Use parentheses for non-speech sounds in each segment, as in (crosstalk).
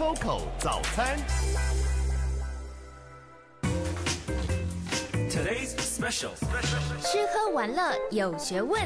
Coco 早餐，Today's special，吃喝玩乐有学问。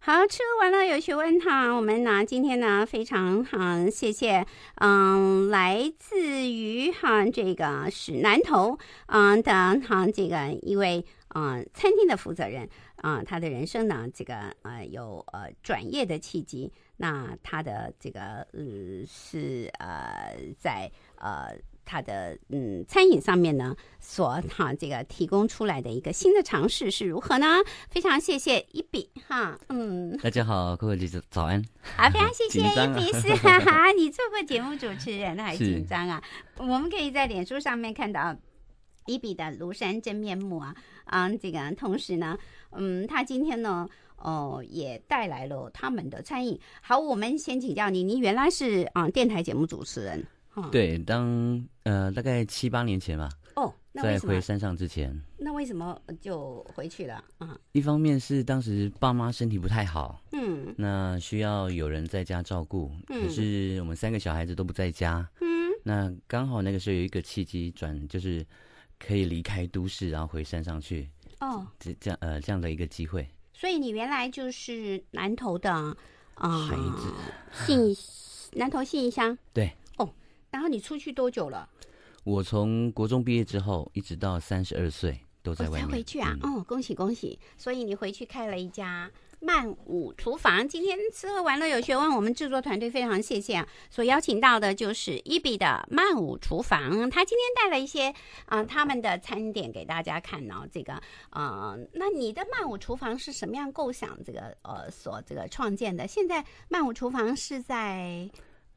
好吃喝玩乐有学问，哈，我们呢今天呢非常哈，谢谢，嗯，来自于哈这个是南头，嗯的哈这个一位嗯餐厅的负责人，啊，他的人生呢这个呃有呃转业的契机。那他的这个嗯是呃在呃他的嗯餐饮上面呢所哈这个提供出来的一个新的尝试是如何呢？非常谢谢伊比哈嗯，大家好，各位记者早安。好，(laughs) 非常谢谢伊比是哈哈，你做过节目主持人还紧张啊？我们可以在脸书上面看到伊比的庐山真面目啊啊，这个同时呢，嗯，他今天呢。哦，也带来了他们的餐饮。好，我们先请教您，您原来是啊电台节目主持人，对，当呃大概七八年前吧。哦，在回山上之前。那为什么就回去了？嗯，一方面是当时爸妈身体不太好，嗯，那需要有人在家照顾。嗯，可是我们三个小孩子都不在家。嗯，那刚好那个时候有一个契机，转就是可以离开都市，然后回山上去。哦，这这样呃这样的一个机会。所以你原来就是南投的啊，孩子，信南投信箱。对哦，然后你出去多久了？我从国中毕业之后，一直到三十二岁都在外面。才回去啊？哦，恭喜恭喜！所以你回去开了一家。曼舞厨房今天吃喝玩乐有学问，我们制作团队非常谢谢啊！所邀请到的就是伊比的曼舞厨房，他今天带了一些啊他们的餐点给大家看哦。这个啊，那你的曼舞厨房是什么样构想？这个呃，所这个创建的？现在曼舞厨房是在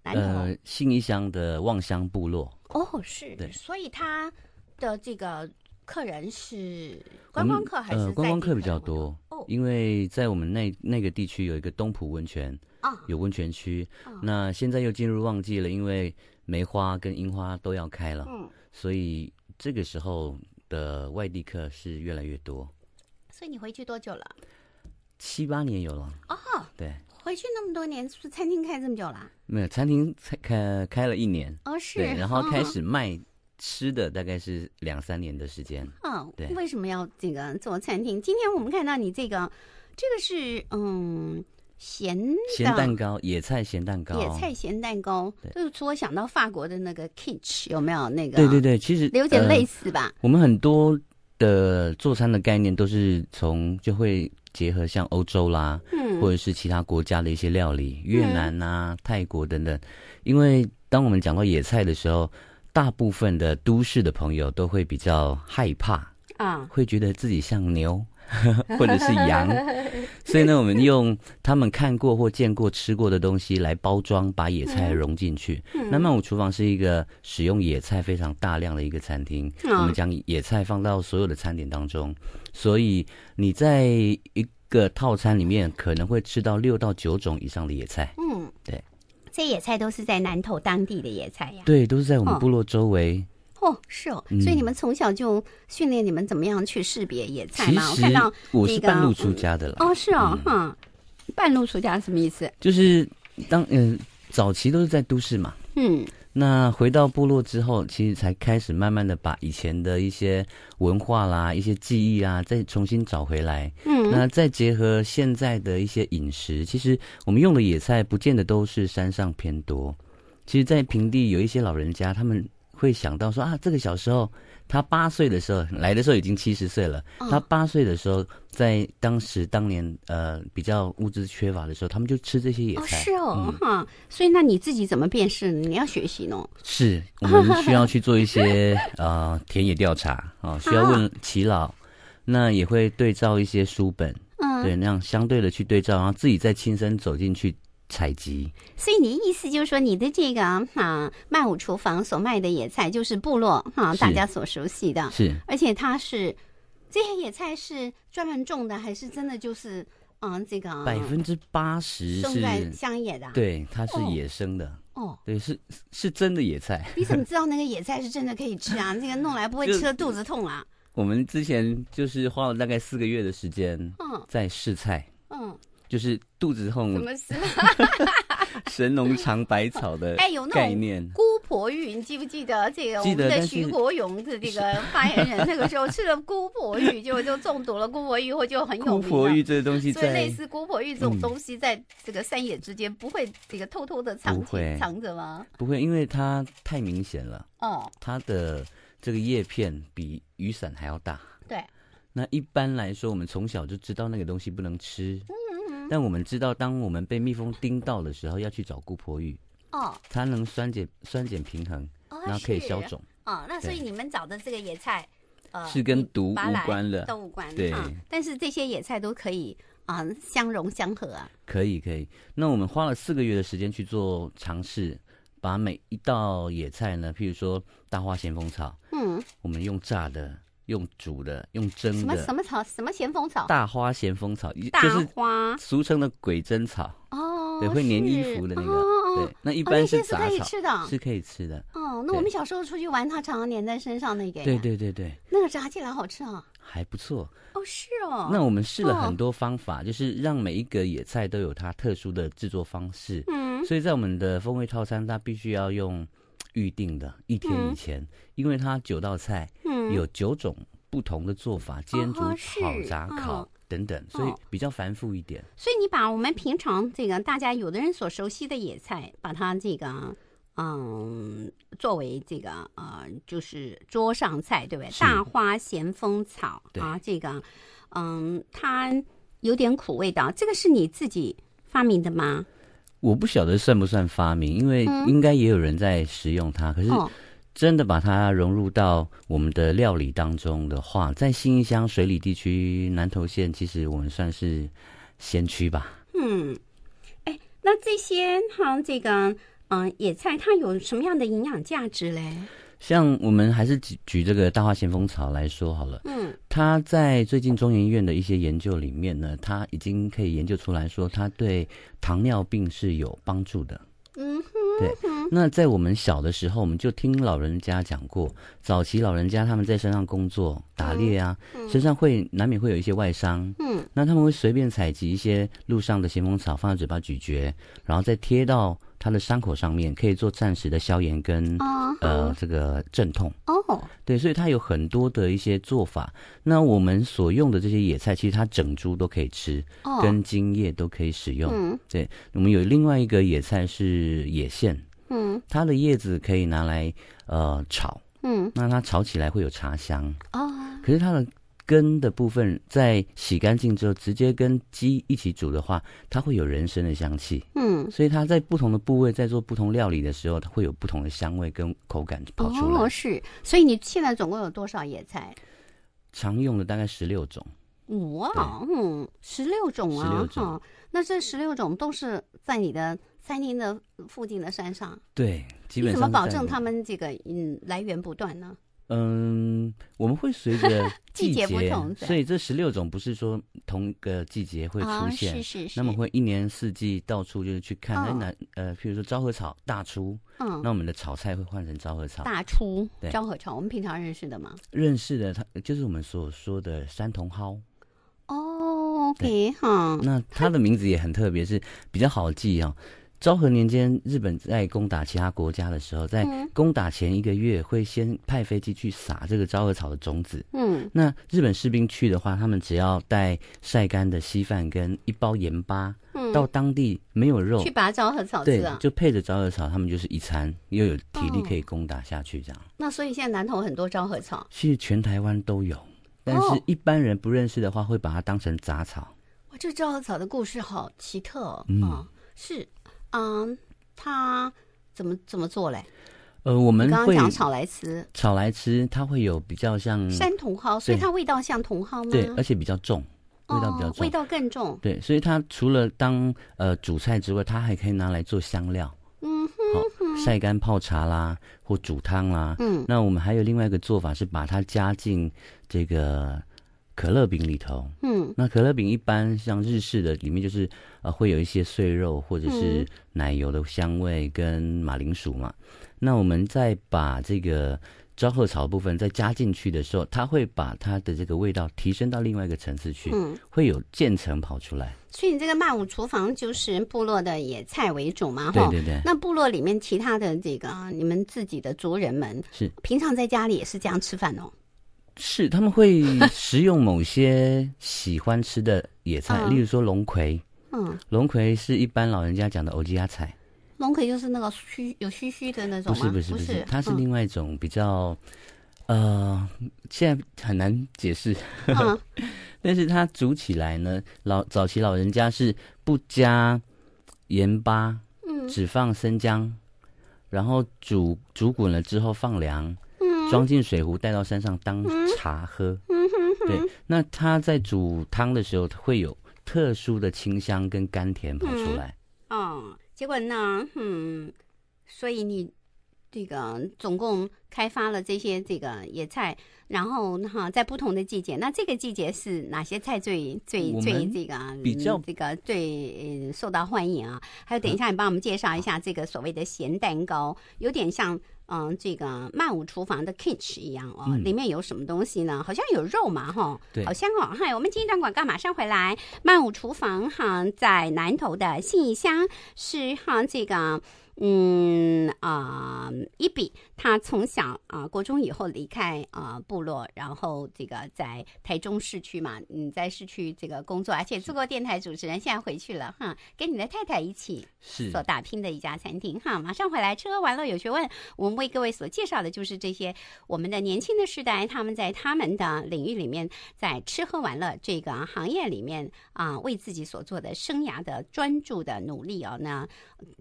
哪里？呃，新一乡的望乡部落。哦，是。对。所以他的这个。客人是观光客还是？呃，观光客比较多哦，因为在我们那那个地区有一个东浦温泉啊，有温泉区。那现在又进入旺季了，因为梅花跟樱花都要开了，嗯，所以这个时候的外地客是越来越多。所以你回去多久了？七八年有了哦，对，回去那么多年，是不是餐厅开这么久了？没有，餐厅开开了一年哦，是，然后开始卖。吃的大概是两三年的时间。嗯，对，为什么要这个做餐厅？今天我们看到你这个，这个是嗯咸咸蛋糕、野菜咸蛋糕、野菜咸蛋糕，就是除了想到法国的那个 k i t c h 有没有那个？对对对，其实有点类似吧。我们很多的做餐的概念都是从就会结合像欧洲啦，嗯，或者是其他国家的一些料理，越南啊、泰国等等。因为当我们讲到野菜的时候。大部分的都市的朋友都会比较害怕啊，会觉得自己像牛 (laughs) 或者是羊，所以呢，我们用他们看过或见过吃过的东西来包装，把野菜融进去。那曼舞厨房是一个使用野菜非常大量的一个餐厅，我们将野菜放到所有的餐点当中，所以你在一个套餐里面可能会吃到六到九种以上的野菜。嗯，对。这野菜都是在南头当地的野菜呀。对，都是在我们部落周围。哦，是哦，所以你们从小就训练你们怎么样去识别野菜嘛？我看到那个半路出家的了。哦，是哦，哈，半路出家什么意思？就是当嗯，早期都是在都市嘛。嗯。那回到部落之后，其实才开始慢慢的把以前的一些文化啦、一些记忆啊，再重新找回来。嗯，那再结合现在的一些饮食，其实我们用的野菜不见得都是山上偏多，其实，在平地有一些老人家，他们会想到说啊，这个小时候。他八岁的时候来的时候已经七十岁了。他八岁的时候，在当时当年呃比较物资缺乏的时候，他们就吃这些野菜。哦，是哦，哈。所以那你自己怎么辨识？你要学习哦。是，我们需要去做一些 (laughs) 呃田野调查啊，需要问齐老，那也会对照一些书本，嗯，对，那样相对的去对照，然后自己再亲身走进去。采集，所以你的意思就是说，你的这个啊，曼舞厨房所卖的野菜就是部落啊，大家所熟悉的，是，而且它是这些野菜是专门种的，还是真的就是嗯，这个百分之八十种在乡野的，对，它是野生的，哦，对，是是真的野菜。你怎么知道那个野菜是真的可以吃啊？那 (laughs) 个弄来不会吃的肚子痛啊？我们之前就是花了大概四个月的时间，嗯，在试菜。就是肚子痛，什么 (laughs) 神农尝百草的哎，有那概念。姑婆玉，你记不记得这个？记得。徐国勇的这个发言人 (laughs) 那个时候吃了姑婆玉，就就中毒了。姑婆玉，后就很有名。姑婆玉这东西，所以类似姑婆玉这种东西，在这个山野之间不会这个偷偷的藏藏着吗？不会，因为它太明显了。哦，它的这个叶片比雨伞还要大。对。那一般来说，我们从小就知道那个东西不能吃。嗯。但我们知道，当我们被蜜蜂叮到的时候，要去找姑婆玉。哦，它能酸碱酸碱平衡，然后可以消肿。哦，那所以你们找的这个野菜，是跟毒无关的，都无关。对，但是这些野菜都可以啊，相融相合啊。可以可以。那我们花了四个月的时间去做尝试，把每一道野菜呢，譬如说大花咸丰草，嗯，我们用炸的。用煮的，用蒸的。什么什么草？什么咸丰草？大花咸丰草，大花，俗称的鬼针草。哦，对，会粘衣服的那个。哦哦那一般那些是可以吃的，是可以吃的。哦，那我们小时候出去玩，它常常粘在身上那个。对对对对。那个炸起来好吃啊。还不错。哦，是哦。那我们试了很多方法，就是让每一个野菜都有它特殊的制作方式。嗯。所以在我们的风味套餐，它必须要用预定的一天以前，因为它九道菜。有九种不同的做法，煎煮、炒、炸、烤等等，所以比较繁复一点。所以你把我们平常这个大家有的人所熟悉的野菜，把它这个嗯作为这个呃就是桌上菜，对不对？大花咸丰草啊，这个嗯它有点苦味道，这个是你自己发明的吗？我不晓得算不算发明，因为应该也有人在食用它，可是。真的把它融入到我们的料理当中的话，在新乡水里地区南投县，其实我们算是先驱吧。嗯，哎，那这些哈，这个嗯，野菜它有什么样的营养价值嘞？像我们还是举举这个大花咸丰草来说好了。嗯，它在最近中研院的一些研究里面呢，它已经可以研究出来说，它对糖尿病是有帮助的。嗯，对。那在我们小的时候，我们就听老人家讲过，早期老人家他们在山上工作、打猎啊，身上会难免会有一些外伤，嗯，那他们会随便采集一些路上的咸丰草，放在嘴巴咀嚼，然后再贴到他的伤口上面，可以做暂时的消炎跟呃这个镇痛哦。对，所以它有很多的一些做法。那我们所用的这些野菜，其实它整株都可以吃，跟茎叶都可以使用。嗯，对，我们有另外一个野菜是野苋。嗯，它的叶子可以拿来呃炒，嗯，那它炒起来会有茶香哦。可是它的根的部分在洗干净之后，直接跟鸡一起煮的话，它会有人参的香气。嗯，所以它在不同的部位在做不同料理的时候，它会有不同的香味跟口感跑出来。是，所以你现在总共有多少野菜？常用的大概十六种。哇，嗯，十六种啊十六种，那这十六种都是在你的。餐厅的附近的山上，对，基本。上怎么保证他们这个嗯来源不断呢？嗯，我们会随着 (laughs) 季节，不同，所以这十六种不是说同一个季节会出现，是是是。那么会一年四季到处就是去看，那呃，譬如说昭和草大出，嗯，那我们的炒菜会换成昭和草大出，昭和草，我们平常认识的吗？认识的，它就是我们所说的山茼蒿。哦，OK，好，那它的名字也很特别，是比较好记哦。昭和年间，日本在攻打其他国家的时候，在攻打前一个月，会先派飞机去撒这个昭和草的种子。嗯，那日本士兵去的话，他们只要带晒干的稀饭跟一包盐巴，到当地没有肉去拔昭和草对，就配着昭和草，他们就是一餐又有体力可以攻打下去这样。那所以现在南投很多昭和草，其实全台湾都有，但是一般人不认识的话，会把它当成杂草。哇，这昭和草的故事好奇特哦！嗯，是。嗯，它怎么怎么做嘞？呃，我们刚刚讲炒来吃，炒来吃它会有比较像山茼蒿，所以它味道像茼蒿吗？对，而且比较重，味道比较重，味道更重。对，所以它除了当呃主菜之外，它还可以拿来做香料。嗯哼，晒干泡茶啦，或煮汤啦。嗯，那我们还有另外一个做法是把它加进这个。可乐饼里头，嗯，那可乐饼一般像日式的里面就是，呃，会有一些碎肉或者是奶油的香味跟马铃薯嘛。那我们再把这个昭和草部分再加进去的时候，它会把它的这个味道提升到另外一个层次去，嗯，会有渐层跑出来。所以你这个曼舞厨房就是部落的野菜为主嘛，对对对。那部落里面其他的这个你们自己的族人们是平常在家里也是这样吃饭哦。是，他们会食用某些喜欢吃的野菜，例如说龙葵。嗯，龙葵是一般老人家讲的欧吉亚菜。龙葵就是那个须有须须的那种。不是不是不是，它是另外一种比较，呃，现在很难解释。嗯，(laughs) 但是它煮起来呢，老早期老人家是不加盐巴，嗯，只放生姜，然后煮煮滚了之后放凉。装进水壶带到山上当茶喝，对。那它在煮汤的时候，会有特殊的清香跟甘甜跑出来。哦，结果呢？嗯，所以你这个总共开发了这些这个野菜，然后哈，在不同的季节，那这个季节是哪些菜最最最这个比较这个最受到欢迎啊？还有，等一下你帮我们介绍一下这个所谓的咸蛋糕，有点像。嗯，这个曼舞厨房的 kitch 一样哦，里面有什么东西呢？好像有肉嘛，哈，对，好香哦。嗨，我们进一段广告，马上回来。曼舞厨房哈，在南头的信义乡是哈这个。嗯啊，一比他从小啊，国中以后离开啊部落，然后这个在台中市区嘛，嗯，在市区这个工作，而且做过电台主持人，现在回去了哈，跟你的太太一起是所打拼的一家餐厅哈。马上回来，吃喝玩乐有学问，我们为各位所介绍的就是这些我们的年轻的时代，他们在他们的领域里面，在吃喝玩乐这个行业里面啊，为自己所做的生涯的专注的努力哦，那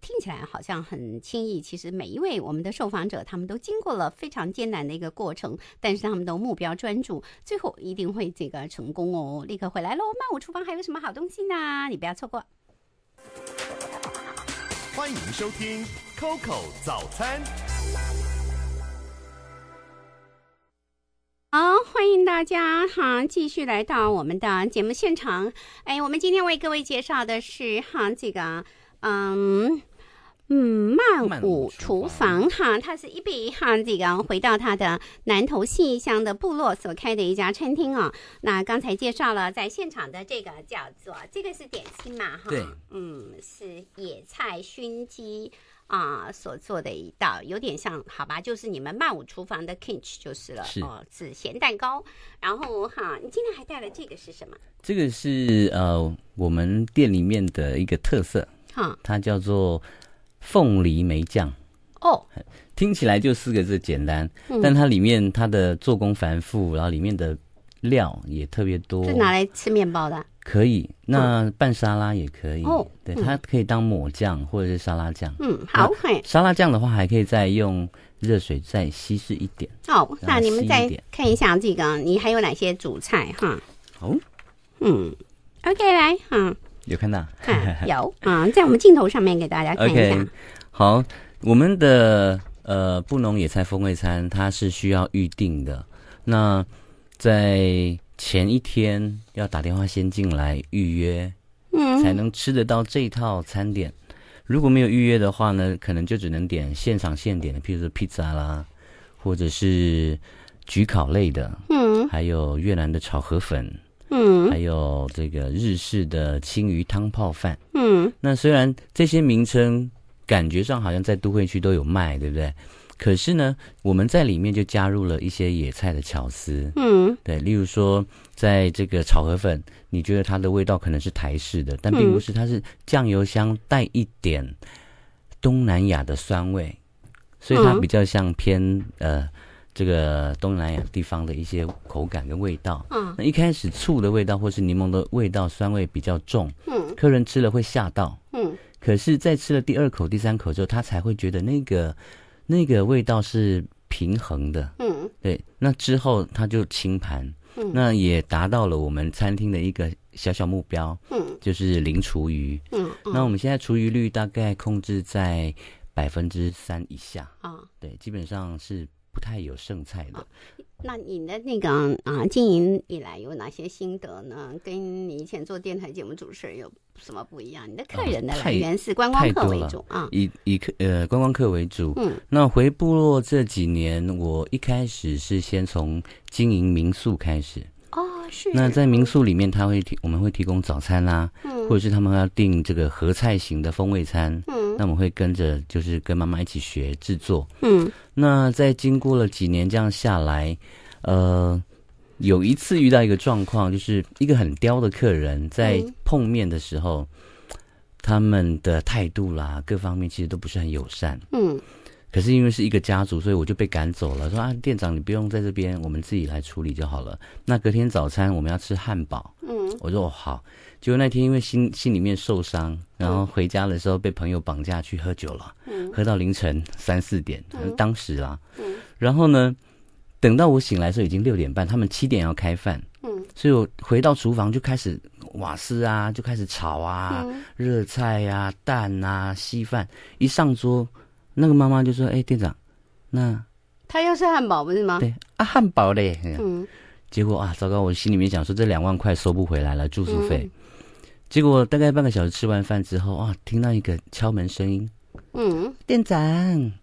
听起来好像。很轻易，其实每一位我们的受访者，他们都经过了非常艰难的一个过程，但是他们都目标专注，最后一定会这个成功哦！立刻回来喽，曼舞厨房还有什么好东西呢？你不要错过。欢迎收听 Coco 早餐。好，欢迎大家，哈，继续来到我们的节目现场。哎，我们今天为各位介绍的是哈，这个，嗯。嗯，曼舞厨房哈，它是一一哈，这个回到它的南头西乡的部落所开的一家餐厅啊。那刚才介绍了，在现场的这个叫做这个是点心嘛哈，对，嗯，是野菜熏鸡啊所做的一道，有点像好吧，就是你们曼舞厨房的 kitch 就是了，是哦，紫咸蛋糕。然后哈，你今天还带了这个是什么？这个是呃，我们店里面的一个特色，哈，它叫做。凤梨梅酱哦，听起来就四个字简单，但它里面它的做工繁复，然后里面的料也特别多。是拿来吃面包的，可以。那拌沙拉也可以。哦，对，它可以当抹酱或者是沙拉酱。嗯，好。沙拉酱的话，还可以再用热水再稀释一点。哦，那你们再看一下这个，你还有哪些主菜哈？哦，嗯，OK，来，哈。有看到？(laughs) 有啊，在我们镜头上面给大家看一下。好，我们的呃布农野菜风味餐它是需要预定的，那在前一天要打电话先进来预约，嗯，才能吃得到这一套餐点。如果没有预约的话呢，可能就只能点现场现点的，譬如说披萨啦，或者是焗烤类的，嗯，还有越南的炒河粉。嗯，还有这个日式的青鱼汤泡饭，嗯，那虽然这些名称感觉上好像在都会区都有卖，对不对？可是呢，我们在里面就加入了一些野菜的巧思，嗯，对，例如说在这个炒河粉，你觉得它的味道可能是台式的，但并不是，它是酱油香带一点东南亚的酸味，所以它比较像偏呃。这个东南亚地方的一些口感跟味道，嗯，那一开始醋的味道或是柠檬的味道，酸味比较重，嗯，客人吃了会吓到，嗯，可是在吃了第二口、第三口之后，他才会觉得那个那个味道是平衡的，嗯，对，那之后他就清盘，嗯，那也达到了我们餐厅的一个小小目标，嗯，就是零厨余，嗯，那我们现在厨余率大概控制在百分之三以下，啊，对，基本上是。不太有剩菜的。那你的那个啊，经营以来有哪些心得呢？跟你以前做电台节目主持有什么不一样？你的客人的来源是观光客为主啊？以以客呃观光客为主。嗯。那回部落这几年，我一开始是先从经营民宿开始。哦，是。那在民宿里面，他会提，我们会提供早餐啦，或者是他们要订这个合菜型的风味餐。嗯。那我们会跟着，就是跟妈妈一起学制作。嗯，那在经过了几年这样下来，呃，有一次遇到一个状况，就是一个很刁的客人，在碰面的时候，他们的态度啦，各方面其实都不是很友善。嗯。可是因为是一个家族，所以我就被赶走了。说啊，店长，你不用在这边，我们自己来处理就好了。那隔天早餐我们要吃汉堡。嗯，我说我好。结果那天因为心心里面受伤，然后回家的时候被朋友绑架去喝酒了。嗯，喝到凌晨三四点，当时啦。嗯，然后呢，等到我醒来的时候已经六点半，他们七点要开饭。嗯，所以我回到厨房就开始瓦斯啊，就开始炒啊，热菜呀、蛋啊、稀饭，一上桌。那个妈妈就说：“哎，店长，那他要吃汉堡不是吗？对啊，汉堡嘞。嗯，结果啊，糟糕，我心里面想说这两万块收不回来了，住宿费。结果大概半个小时吃完饭之后啊，听到一个敲门声音。嗯，店长，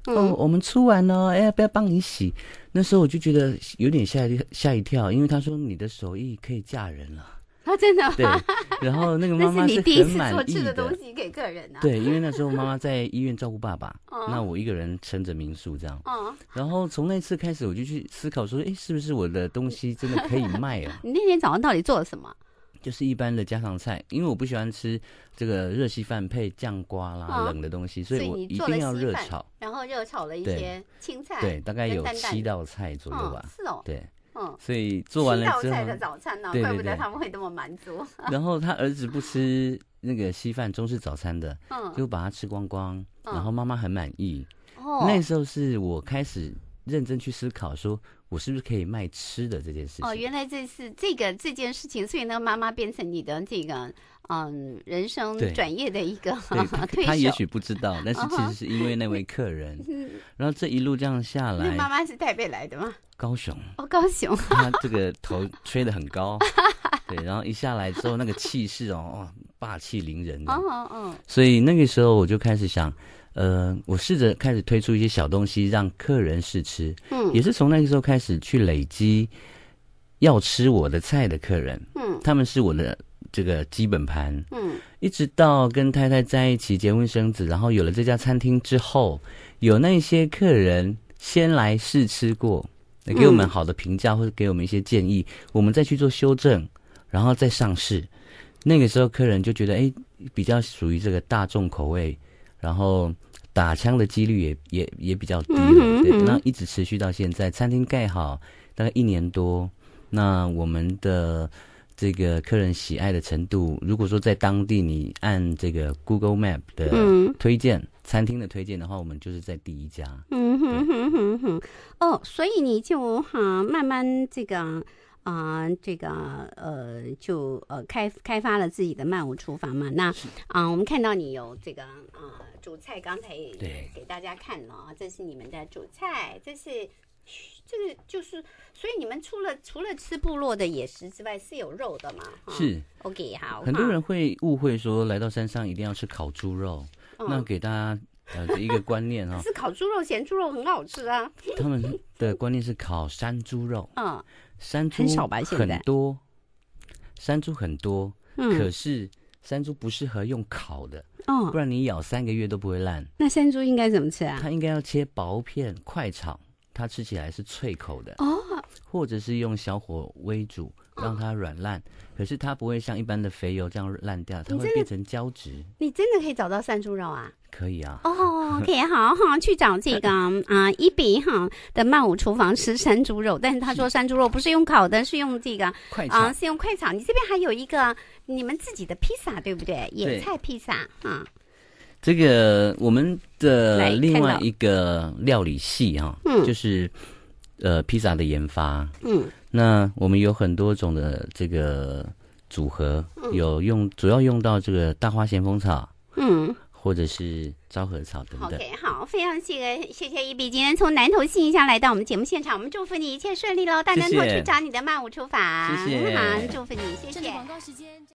哦，我们出完了，哎，不要帮你洗。那时候我就觉得有点吓吓一跳，因为他说你的手艺可以嫁人了。”他 (laughs) 真的吗？然后那个妈妈 (laughs) 是很满意的。东西给客人啊。对，因为那时候妈妈在医院照顾爸爸，(laughs) 那我一个人撑着民宿这样。哦。然后从那次开始，我就去思考说，哎，是不是我的东西真的可以卖啊？你那天早上到底做了什么？就是一般的家常菜，因为我不喜欢吃这个热稀饭配酱瓜啦，冷的东西，所以我一定要热炒。然后热炒了一些青菜，对，大概有七道菜左右吧。是哦。对。嗯，所以做完了之后，道菜的早餐呢，对对对，他们会那么满足。(laughs) 然后他儿子不吃那个稀饭中式早餐的，嗯，就把它吃光光，然后妈妈很满意。那时候是我开始。认真去思考，说我是不是可以卖吃的这件事？哦，原来这是这个这件事情，所以那个妈妈变成你的这个嗯，人生转业的一个推。他 (laughs) 也许不知道，但是其实是因为那位客人。(laughs) 然后这一路这样下来，那妈妈是台北来的嘛？高雄。哦，高雄。(laughs) 他这个头吹得很高，对，然后一下来之后那个气势哦，霸气凌人的。哦哦所以那个时候我就开始想。呃，我试着开始推出一些小东西，让客人试吃。嗯，也是从那个时候开始去累积要吃我的菜的客人。嗯，他们是我的这个基本盘。嗯，一直到跟太太在一起结婚生子，然后有了这家餐厅之后，有那些客人先来试吃过，给我们好的评价或者给我们一些建议，我们再去做修正，然后再上市。那个时候客人就觉得，哎，比较属于这个大众口味。然后打枪的几率也也也比较低了，对对？那一直持续到现在，餐厅盖好大概一年多，那我们的这个客人喜爱的程度，如果说在当地你按这个 Google Map 的推荐餐厅的推荐的话，我们就是在第一家。嗯哼哼哼哼，哦，所以你就哈慢慢这个。啊，这个呃，就呃，开开发了自己的漫舞厨房嘛。那啊，我们看到你有这个啊，主菜刚才也给大家看了啊，这是你们的主菜，这是这个就是，所以你们除了除了吃部落的野食之外，是有肉的嘛？是 OK 哈。很多人会误会说，来到山上一定要吃烤猪肉，那给大家呃一个观念啊，是烤猪肉、咸猪肉很好吃啊。他们的观念是烤山猪肉，嗯。山猪很多，山猪很多，可是山猪不适合用烤的，哦，不然你咬三个月都不会烂。那山猪应该怎么吃啊？它应该要切薄片快炒，它吃起来是脆口的哦，或者是用小火微煮。让它软烂，可是它不会像一般的肥油这样烂掉，它会变成胶质。你真的可以找到山猪肉啊？可以啊。哦，以好好去找这个 (laughs) 啊，一比哈的曼舞厨房吃山猪肉，但是他说山猪肉不是用烤的，是用这个啊，是用快炒。你这边还有一个你们自己的披萨，对不对？野菜披萨啊。这个我们的另外一个料理系哈，嗯，就是呃披萨的研发，嗯。那我们有很多种的这个组合，有用主要用到这个大花咸丰草，嗯，或者是昭和草等等。OK，好，非常谢，谢谢一比，今天从南投信义乡来到我们节目现场，我们祝福你一切顺利喽，大南投去找你的曼舞厨房，谢谢，祝福你，谢谢。广告时间。